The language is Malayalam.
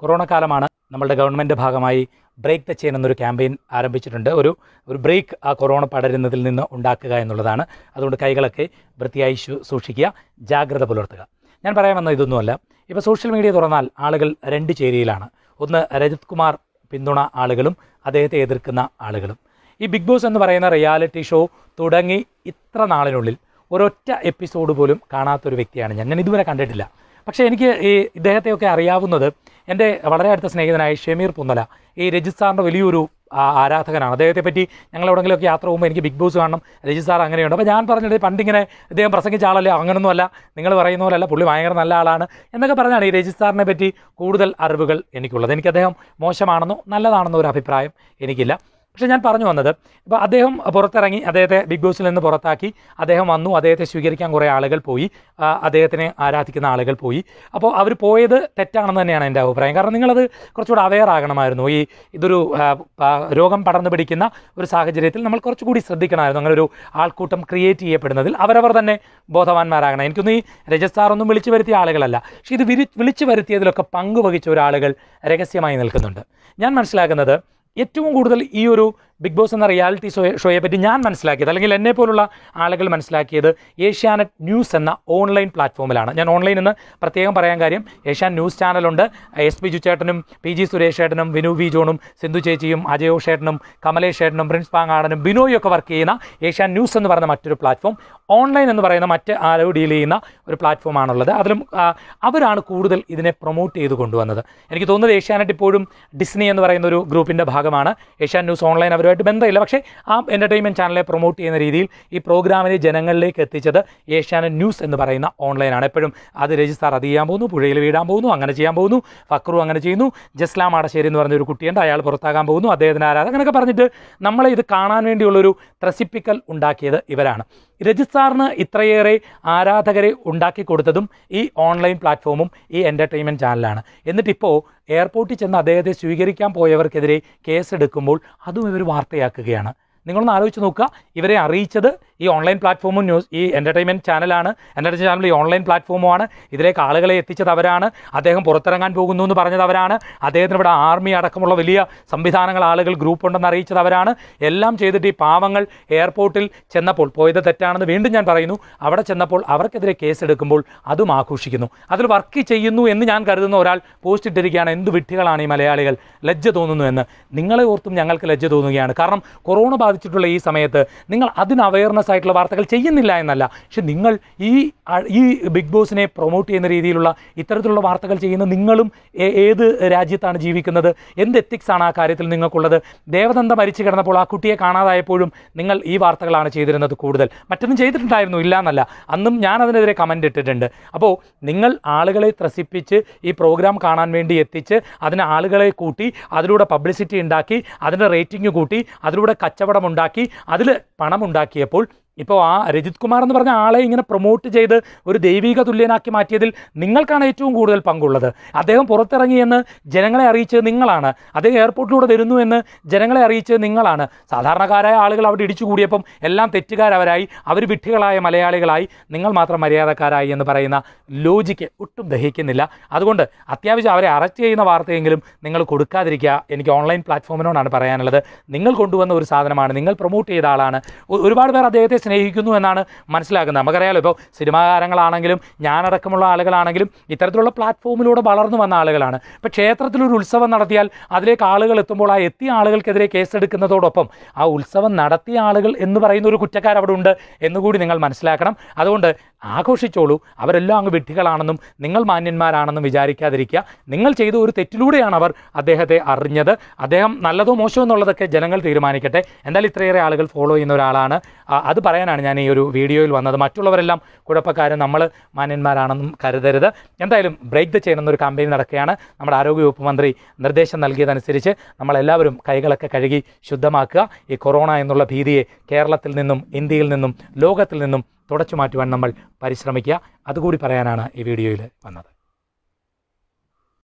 കൊറോണ കാലമാണ് നമ്മളുടെ ഗവൺമെൻറ് ഭാഗമായി ബ്രേക്ക് ദ ചെയിൻ എന്നൊരു ക്യാമ്പയിൻ ആരംഭിച്ചിട്ടുണ്ട് ഒരു ഒരു ബ്രേക്ക് ആ കൊറോണ പടരുന്നതിൽ നിന്ന് ഉണ്ടാക്കുക എന്നുള്ളതാണ് അതുകൊണ്ട് കൈകളൊക്കെ വൃത്തിയായി സൂക്ഷിക്കുക ജാഗ്രത പുലർത്തുക ഞാൻ പറയാൻ വന്ന ഇതൊന്നുമല്ല ഇപ്പോൾ സോഷ്യൽ മീഡിയ തുറന്നാൽ ആളുകൾ രണ്ട് ചേരിയിലാണ് ഒന്ന് രജത് കുമാർ പിന്തുണ ആളുകളും അദ്ദേഹത്തെ എതിർക്കുന്ന ആളുകളും ഈ ബിഗ് ബോസ് എന്ന് പറയുന്ന റിയാലിറ്റി ഷോ തുടങ്ങി ഇത്ര നാളിനുള്ളിൽ ഒരൊറ്റ എപ്പിസോഡ് പോലും കാണാത്തൊരു വ്യക്തിയാണ് ഞാൻ ഞാൻ ഇതുവരെ കണ്ടിട്ടില്ല പക്ഷേ എനിക്ക് ഈ ഇദ്ദേഹത്തെയൊക്കെ അറിയാവുന്നത് എൻ്റെ വളരെ അടുത്ത സ്നേഹിതനായ ഷമീർ പുന്നല ഈ രജിത് സാറിൻ്റെ വലിയൊരു ആരാധകനാണ് അദ്ദേഹത്തെ പറ്റി ഞങ്ങൾ എവിടെയെങ്കിലുമൊക്കെ യാത്ര പോകുമ്പോൾ എനിക്ക് ബിഗ് ബോസ് കാണണം രജിത് സാർ അങ്ങനെയുണ്ട് അപ്പോൾ ഞാൻ പറഞ്ഞത് പണ്ടിങ്ങനെ ഇദ്ദേഹം പ്രസംഗിച്ച ആളല്ലേ അങ്ങനൊന്നുമല്ല നിങ്ങൾ പറയുന്ന പോലെയല്ല പുള്ളി ഭയങ്കര നല്ല ആളാണ് എന്നൊക്കെ പറഞ്ഞാണ് ഈ രജിത് സാറിനെ പറ്റി കൂടുതൽ അറിവുകൾ എനിക്കുള്ളത് എനിക്ക് അദ്ദേഹം മോശമാണെന്നോ നല്ലതാണെന്നോ ഒരു അഭിപ്രായം എനിക്കില്ല പക്ഷെ ഞാൻ പറഞ്ഞു വന്നത് ഇപ്പോൾ അദ്ദേഹം പുറത്തിറങ്ങി അദ്ദേഹത്തെ ബിഗ് ബോസിൽ നിന്ന് പുറത്താക്കി അദ്ദേഹം വന്നു അദ്ദേഹത്തെ സ്വീകരിക്കാൻ കുറേ ആളുകൾ പോയി അദ്ദേഹത്തിനെ ആരാധിക്കുന്ന ആളുകൾ പോയി അപ്പോൾ അവർ പോയത് തെറ്റാണെന്ന് തന്നെയാണ് എൻ്റെ അഭിപ്രായം കാരണം നിങ്ങളത് കുറച്ചുകൂടെ അവെയർ ആകണമായിരുന്നു ഈ ഇതൊരു രോഗം പടർന്നു പിടിക്കുന്ന ഒരു സാഹചര്യത്തിൽ നമ്മൾ കുറച്ചുകൂടി ശ്രദ്ധിക്കണമായിരുന്നു അങ്ങനെ ഒരു ആൾക്കൂട്ടം ക്രിയേറ്റ് ചെയ്യപ്പെടുന്നതിൽ അവരവർ തന്നെ ബോധവാന്മാരാകണം എനിക്കൊന്നും ഈ ഒന്നും വിളിച്ചു വരുത്തിയ ആളുകളല്ല പക്ഷേ ഇത് വിളിച്ചു വരുത്തിയതിലൊക്കെ പങ്കുവഹിച്ച ഒരാളുകൾ രഹസ്യമായി നിൽക്കുന്നുണ്ട് ഞാൻ മനസ്സിലാക്കുന്നത് ഏറ്റവും കൂടുതൽ ഈ ഒരു ബിഗ് ബോസ് എന്ന റിയാലിറ്റി ഷോയെ ഷോയെ പറ്റി ഞാൻ മനസ്സിലാക്കിയത് അല്ലെങ്കിൽ എന്നെ പോലുള്ള ആളുകൾ മനസ്സിലാക്കിയത് ഏഷ്യാനെറ്റ് ന്യൂസ് എന്ന ഓൺലൈൻ പ്ലാറ്റ്ഫോമിലാണ് ഞാൻ ഓൺലൈൻ എന്ന് പ്രത്യേകം പറയാൻ കാര്യം ഏഷ്യാൻ ന്യൂസ് ചാനലുണ്ട് എസ് പി ജുച്ചേട്ടനും പി ജി സുരേഷ് ചേട്ടനും വിനു വി ജോണും സിന്ധു ചേച്ചിയും അജയോ ഷേട്ടനും കമലേഷ് ഷേട്ടനും പ്രിൻസ് പാങ്ങാടനും ബിനോയും ഒക്കെ വർക്ക് ചെയ്യുന്ന ഏഷ്യാൻ ന്യൂസ് എന്ന് പറയുന്ന മറ്റൊരു പ്ലാറ്റ്ഫോം ഓൺലൈൻ എന്ന് പറയുന്ന മറ്റ് ആരോ ഡീൽ ചെയ്യുന്ന ഒരു പ്ലാറ്റ്ഫോമാണുള്ളത് അതിലും അവരാണ് കൂടുതൽ ഇതിനെ പ്രൊമോട്ട് ചെയ്ത് കൊണ്ടുവന്നത് എനിക്ക് തോന്നുന്നത് ഏഷ്യാനെറ്റ് ഇപ്പോഴും ഡിസ്നി എന്ന് പറയുന്ന ഒരു ഗ്രൂപ്പിൻ്റെ ഭാഗമാണ് ഏഷ്യാൻ ന്യൂസ് ഓൺലൈൻ അവർ ഇതുമായിട്ട് ബന്ധമില്ല പക്ഷേ ആ എൻ്റർടൈൻമെൻറ്റ് ചാനലെ പ്രൊമോട്ട് ചെയ്യുന്ന രീതിയിൽ ഈ പ്രോഗ്രാമിനെ ജനങ്ങളിലേക്ക് എത്തിച്ചത് ഏഷ്യാനെറ്റ് ന്യൂസ് എന്ന് പറയുന്ന ഓൺലൈനാണ് എപ്പോഴും അത് രജിസ്റ്റർ അത് ചെയ്യാൻ പോകുന്നു പുഴയിൽ വീടാൻ പോകുന്നു അങ്ങനെ ചെയ്യാൻ പോകുന്നു ഫക്രു അങ്ങനെ ചെയ്യുന്നു ജസ്ലാം ആടശ്ശേരി എന്ന് പറഞ്ഞൊരു കുട്ടിയുണ്ട് അയാൾ പുറത്താകാൻ പോകുന്നു അദ്ദേഹത്തിന് ആരാധകനൊക്കെ പറഞ്ഞിട്ട് നമ്മളെ ഇത് കാണാൻ വേണ്ടിയുള്ളൊരു ത്രസിപ്പിക്കൽ ഉണ്ടാക്കിയത് ഇവരാണ് രജിസ്ട്രാറിന് ഇത്രയേറെ ആരാധകരെ ഉണ്ടാക്കി കൊടുത്തതും ഈ ഓൺലൈൻ പ്ലാറ്റ്ഫോമും ഈ എൻ്റർടൈൻമെൻറ്റ് ചാനലാണ് എന്നിട്ടിപ്പോൾ എയർപോർട്ടിൽ ചെന്ന് അദ്ദേഹത്തെ സ്വീകരിക്കാൻ പോയവർക്കെതിരെ കേസെടുക്കുമ്പോൾ അതും ഇവർ വാർത്തയാക്കുകയാണ് നിങ്ങളൊന്ന് ആലോചിച്ച് നോക്കുക ഇവരെ അറിയിച്ചത് ഈ ഓൺലൈൻ പ്ലാറ്റ്ഫോമും ന്യൂസ് ഈ എൻ്റർടൈൻമെൻറ്റ് ചാനലാണ് എൻ്റർടൈൻമെൻറ്റ് ചാനൽ ഈ ഓൺലൈൻ പ്ലാറ്റ്ഫോമുമാണ് ഇതിലേക്ക് ആളുകളെ എത്തിച്ചത് അവരാണ് അദ്ദേഹം പുറത്തിറങ്ങാൻ പോകുന്നു എന്ന് പറഞ്ഞതവരാണ് അദ്ദേഹത്തിന് ഇവിടെ ആർമി അടക്കമുള്ള വലിയ സംവിധാനങ്ങൾ ആളുകൾ ഗ്രൂപ്പ് ഉണ്ടെന്ന് അറിയിച്ചത് എല്ലാം ചെയ്തിട്ട് ഈ പാവങ്ങൾ എയർപോർട്ടിൽ ചെന്നപ്പോൾ പോയത് തെറ്റാണെന്ന് വീണ്ടും ഞാൻ പറയുന്നു അവിടെ ചെന്നപ്പോൾ അവർക്കെതിരെ കേസെടുക്കുമ്പോൾ അതും ആഘോഷിക്കുന്നു അതിൽ വർക്ക് ചെയ്യുന്നു എന്ന് ഞാൻ കരുതുന്ന ഒരാൾ പോസ്റ്റ് ഇട്ടിരിക്കുകയാണ് എന്ത് വിട്ടികളാണ് ഈ മലയാളികൾ ലജ്ജ തോന്നുന്നു എന്ന് നിങ്ങളെ ഓർത്തും ഞങ്ങൾക്ക് ലജ്ജ തോന്നുകയാണ് കാരണം കൊറോണ ബാധിച്ചിട്ടുള്ള ഈ സമയത്ത് നിങ്ങൾ അതിന് അവയർനെസ് ആയിട്ടുള്ള വാർത്തകൾ ചെയ്യുന്നില്ല എന്നല്ല പക്ഷെ നിങ്ങൾ ഈ ഈ ബിഗ് ബോസിനെ പ്രൊമോട്ട് ചെയ്യുന്ന രീതിയിലുള്ള ഇത്തരത്തിലുള്ള വാർത്തകൾ ചെയ്യുന്ന നിങ്ങളും ഏത് രാജ്യത്താണ് ജീവിക്കുന്നത് എന്ത് ആണ് ആ കാര്യത്തിൽ നിങ്ങൾക്കുള്ളത് ദേവദന്ത മരിച്ചു കിടന്നപ്പോൾ ആ കുട്ടിയെ കാണാതായപ്പോഴും നിങ്ങൾ ഈ വാർത്തകളാണ് ചെയ്തിരുന്നത് കൂടുതൽ മറ്റൊന്നും ചെയ്തിട്ടുണ്ടായിരുന്നു ഇല്ല എന്നല്ല അന്നും ഞാൻ അതിനെതിരെ കമൻ്റ് ഇട്ടിട്ടുണ്ട് അപ്പോൾ നിങ്ങൾ ആളുകളെ ത്രസിപ്പിച്ച് ഈ പ്രോഗ്രാം കാണാൻ വേണ്ടി എത്തിച്ച് അതിന് ആളുകളെ കൂട്ടി അതിലൂടെ പബ്ലിസിറ്റി ഉണ്ടാക്കി അതിൻ്റെ റേറ്റിംഗ് കൂട്ടി അതിലൂടെ ഉണ്ടാക്കി അതിൽ ഉണ്ടാക്കിയപ്പോൾ ഇപ്പോൾ ആ രജിത് കുമാർ എന്ന് പറഞ്ഞ ആളെ ഇങ്ങനെ പ്രൊമോട്ട് ചെയ്ത് ഒരു ദൈവിക തുല്യനാക്കി മാറ്റിയതിൽ നിങ്ങൾക്കാണ് ഏറ്റവും കൂടുതൽ പങ്കുള്ളത് അദ്ദേഹം പുറത്തിറങ്ങിയെന്ന് ജനങ്ങളെ അറിയിച്ചത് നിങ്ങളാണ് അദ്ദേഹം എയർപോർട്ടിലൂടെ വരുന്നു എന്ന് ജനങ്ങളെ അറിയിച്ചത് നിങ്ങളാണ് സാധാരണക്കാരായ ആളുകൾ അവിടെ ഇടിച്ചു കൂടിയപ്പം എല്ലാം തെറ്റുകാരവരായി അവർ വിട്ടുകളായ മലയാളികളായി നിങ്ങൾ മാത്രം മര്യാദക്കാരായി എന്ന് പറയുന്ന ലോജിക്ക് ഒട്ടും ദഹിക്കുന്നില്ല അതുകൊണ്ട് അത്യാവശ്യം അവരെ അറസ്റ്റ് ചെയ്യുന്ന വാർത്തയെങ്കിലും നിങ്ങൾ കൊടുക്കാതിരിക്കുക എനിക്ക് ഓൺലൈൻ പ്ലാറ്റ്ഫോമിനോടാണ് പറയാനുള്ളത് നിങ്ങൾ കൊണ്ടുവന്ന ഒരു സാധനമാണ് നിങ്ങൾ പ്രൊമോട്ട് ചെയ്ത ആളാണ് ഒരുപാട് പേർ അദ്ദേഹത്തെ സ്നേഹിക്കുന്നു എന്നാണ് മനസ്സിലാക്കുന്നത് നമുക്കറിയാലോ ഇപ്പോൾ സിനിമാകാരങ്ങളാണെങ്കിലും ഞാനടക്കമുള്ള ആളുകളാണെങ്കിലും ഇത്തരത്തിലുള്ള പ്ലാറ്റ്ഫോമിലൂടെ വളർന്നു വന്ന ആളുകളാണ് ഇപ്പോൾ ക്ഷേത്രത്തിലൊരു ഉത്സവം നടത്തിയാൽ അതിലേക്ക് ആളുകൾ എത്തുമ്പോൾ ആ എത്തിയ ആളുകൾക്കെതിരെ കേസെടുക്കുന്നതോടൊപ്പം ആ ഉത്സവം നടത്തിയ ആളുകൾ എന്ന് പറയുന്ന ഒരു കുറ്റക്കാരവിടെ അവിടെ ഉണ്ട് എന്നുകൂടി നിങ്ങൾ മനസ്സിലാക്കണം അതുകൊണ്ട് ആഘോഷിച്ചോളൂ അവരെല്ലാം അങ്ങ് വിഡ്ഢികളാണെന്നും നിങ്ങൾ മാന്യന്മാരാണെന്നും വിചാരിക്കാതിരിക്കുക നിങ്ങൾ ചെയ്ത ഒരു തെറ്റിലൂടെയാണ് അവർ അദ്ദേഹത്തെ അറിഞ്ഞത് അദ്ദേഹം നല്ലതോ മോശമോ എന്നുള്ളതൊക്കെ ജനങ്ങൾ തീരുമാനിക്കട്ടെ എന്തായാലും ഇത്രയേറെ ആളുകൾ ഫോളോ ചെയ്യുന്ന ഒരാളാണ് അത് പറയാനാണ് ഞാൻ ഈ ഒരു വീഡിയോയിൽ വന്നത് മറ്റുള്ളവരെല്ലാം കുഴപ്പക്കാരും നമ്മൾ മാന്യന്മാരാണെന്നും കരുതരുത് എന്തായാലും ബ്രേക്ക് ദ ചെയിൻ എന്നൊരു കമ്പനി നടക്കുകയാണ് നമ്മുടെ ആരോഗ്യവകുപ്പ് മന്ത്രി നിർദ്ദേശം നൽകിയതനുസരിച്ച് നമ്മളെല്ലാവരും കൈകളൊക്കെ കഴുകി ശുദ്ധമാക്കുക ഈ കൊറോണ എന്നുള്ള ഭീതിയെ കേരളത്തിൽ നിന്നും ഇന്ത്യയിൽ നിന്നും ലോകത്തിൽ നിന്നും തുടച്ചു മാറ്റുവാൻ നമ്മൾ പരിശ്രമിക്കുക അതുകൂടി പറയാനാണ് ഈ വീഡിയോയിൽ വന്നത്